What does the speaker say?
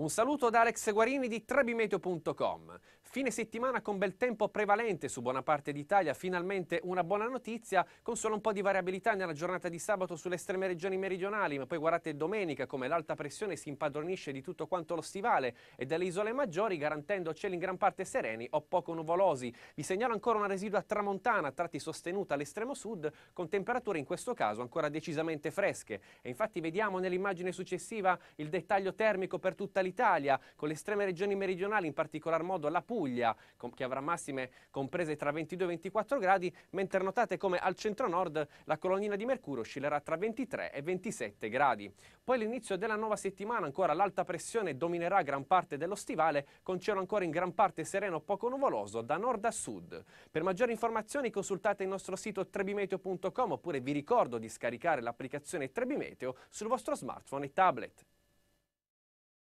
Un saluto da Alex Guarini di trebimeteo.com. Fine settimana con bel tempo prevalente su buona parte d'Italia, finalmente una buona notizia con solo un po' di variabilità nella giornata di sabato sulle estreme regioni meridionali, ma poi guardate domenica come l'alta pressione si impadronisce di tutto quanto lo stivale e delle isole maggiori garantendo cieli in gran parte sereni o poco nuvolosi. Vi segnalo ancora una residua tramontana, a tratti sostenuta all'estremo sud, con temperature in questo caso ancora decisamente fresche. E infatti vediamo nell'immagine successiva il dettaglio termico per tutta l'Italia l'Italia, con le estreme regioni meridionali, in particolar modo la Puglia, che avrà massime comprese tra 22 e 24 gradi, mentre notate come al centro-nord la colonnina di Mercurio oscillerà tra 23 e 27 gradi. Poi all'inizio della nuova settimana ancora l'alta pressione dominerà gran parte dello stivale, con cielo ancora in gran parte sereno poco nuvoloso da nord a sud. Per maggiori informazioni consultate il nostro sito trebimeteo.com oppure vi ricordo di scaricare l'applicazione Trebimeteo sul vostro smartphone e tablet.